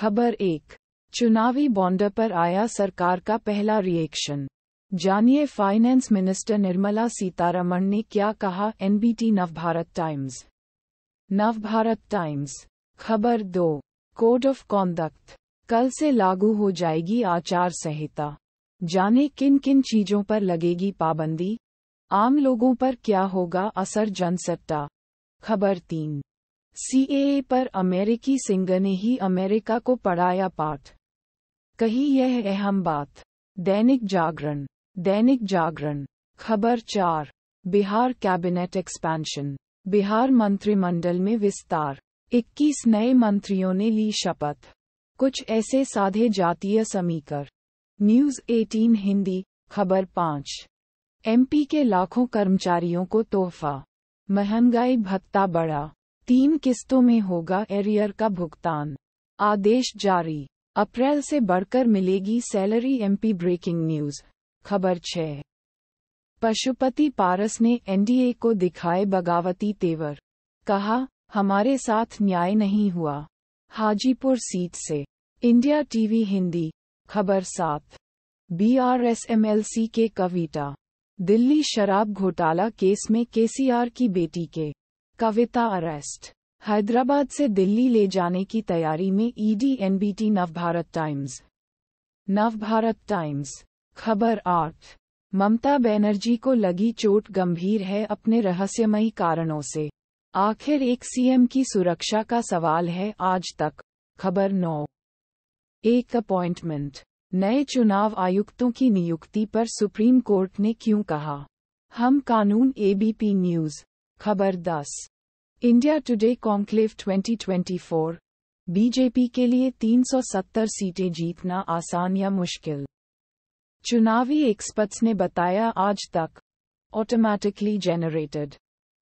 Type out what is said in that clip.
खबर एक चुनावी बॉन्ड पर आया सरकार का पहला रिएक्शन जानिए फाइनेंस मिनिस्टर निर्मला सीतारमण ने क्या कहा NBT Navbharat Times Navbharat Times खबर दो कोड ऑफ कॉन्डक्ट कल से लागू हो जाएगी आचार संहिता जाने किन किन चीजों पर लगेगी पाबंदी आम लोगों पर क्या होगा असर जनसट्टा खबर तीन सीएए पर अमेरिकी सिंगर ने ही अमेरिका को पढ़ाया पाठ कही यह अहम बात दैनिक जागरण दैनिक जागरण खबर चार बिहार कैबिनेट एक्सपेंशन बिहार मंत्रिमंडल में विस्तार 21 नए मंत्रियों ने ली शपथ कुछ ऐसे साधे जातीय समीकर न्यूज 18 हिंदी खबर पाँच एमपी के लाखों कर्मचारियों को तोहफा महंगाई भत्ता बढ़ा तीन किस्तों में होगा एरियर का भुगतान आदेश जारी अप्रैल से बढ़कर मिलेगी सैलरी एमपी ब्रेकिंग न्यूज खबर छह पशुपति पारस ने एनडीए को दिखाए बगावती तेवर कहा हमारे साथ न्याय नहीं हुआ हाजीपुर सीट से इंडिया टीवी हिंदी खबर सात बीआरएसएमएलसी के कविता दिल्ली शराब घोटाला केस में केसीआर की बेटी के कविता अरेस्ट हैदराबाद से दिल्ली ले जाने की तैयारी में ED e NBT Navbharat Times Navbharat Times खबर आठ ममता बनर्जी को लगी चोट गंभीर है अपने रहस्यमयी कारणों से आखिर एक सीएम की सुरक्षा का सवाल है आज तक खबर नौ एक अपॉइंटमेंट नए चुनाव आयुक्तों की नियुक्ति पर सुप्रीम कोर्ट ने क्यों कहा हम कानून एबीपी न्यूज़ खबर 10 इंडिया टुडे कॉन्क्लेव 2024 बीजेपी के लिए 370 सीटें जीतना आसान या मुश्किल चुनावी एक्सपर्ट्स ने बताया आज तक ऑटोमेटिकली जेनरेटेड